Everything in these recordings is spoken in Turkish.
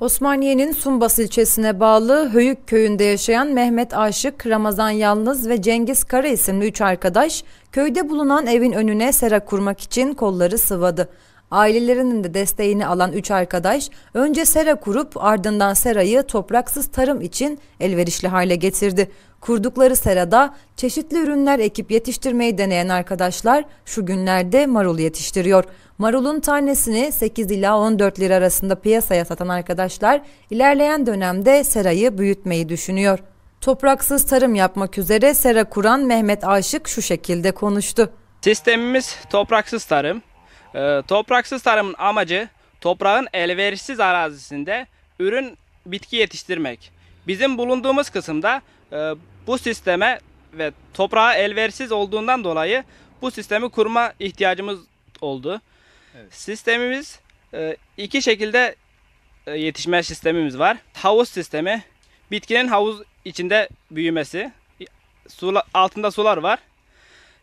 Osmaniye'nin Sumbas ilçesine bağlı Höyük köyünde yaşayan Mehmet Aşık, Ramazan Yalnız ve Cengiz Kara isimli üç arkadaş köyde bulunan evin önüne sera kurmak için kolları sıvadı. Ailelerinin de desteğini alan üç arkadaş önce sera kurup ardından serayı topraksız tarım için elverişli hale getirdi. Kurdukları serada çeşitli ürünler ekip yetiştirmeyi deneyen arkadaşlar şu günlerde marul yetiştiriyor. Marulun tanesini 8 ila 14 lira arasında piyasaya satan arkadaşlar ilerleyen dönemde serayı büyütmeyi düşünüyor. Topraksız tarım yapmak üzere sera kuran Mehmet Aşık şu şekilde konuştu. Sistemimiz topraksız tarım. Ee, topraksız tarımın amacı toprağın elverişsiz arazisinde ürün bitki yetiştirmek. Bizim bulunduğumuz kısımda e, bu sisteme ve toprağa elverişsiz olduğundan dolayı bu sistemi kurma ihtiyacımız oldu. Evet. Sistemimiz e, iki şekilde e, yetişme sistemimiz var. Havuz sistemi, bitkinin havuz içinde büyümesi, sula, altında sular var.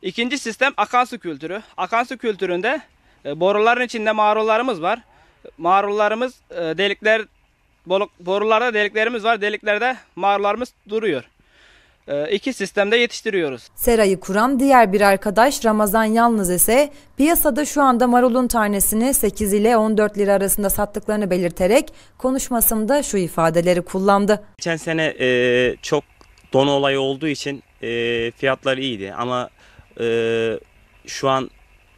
İkinci sistem akan su kültürü. Akan su kültüründe e, boruların içinde marullarımız var. Marullarımız e, delikler borularda deliklerimiz var. Deliklerde marullarımız duruyor. E, iki sistemde yetiştiriyoruz. Serayı kuran diğer bir arkadaş Ramazan Yalnız ise piyasada şu anda marulun tanesini 8 ile 14 lira arasında sattıklarını belirterek konuşmasında şu ifadeleri kullandı. Geçen sene e, çok don olayı olduğu için e, fiyatlar iyiydi ama e, şu an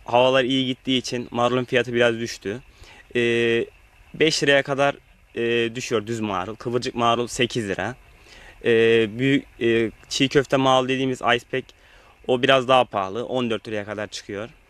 havalar iyi gittiği için marulun fiyatı biraz düştü. E, ee, 5 liraya kadar e, düşüyor düz marul. Kıvırcık marul 8 lira. E, büyük e, çiğ köfte marul dediğimiz ice pack o biraz daha pahalı. 14 liraya kadar çıkıyor.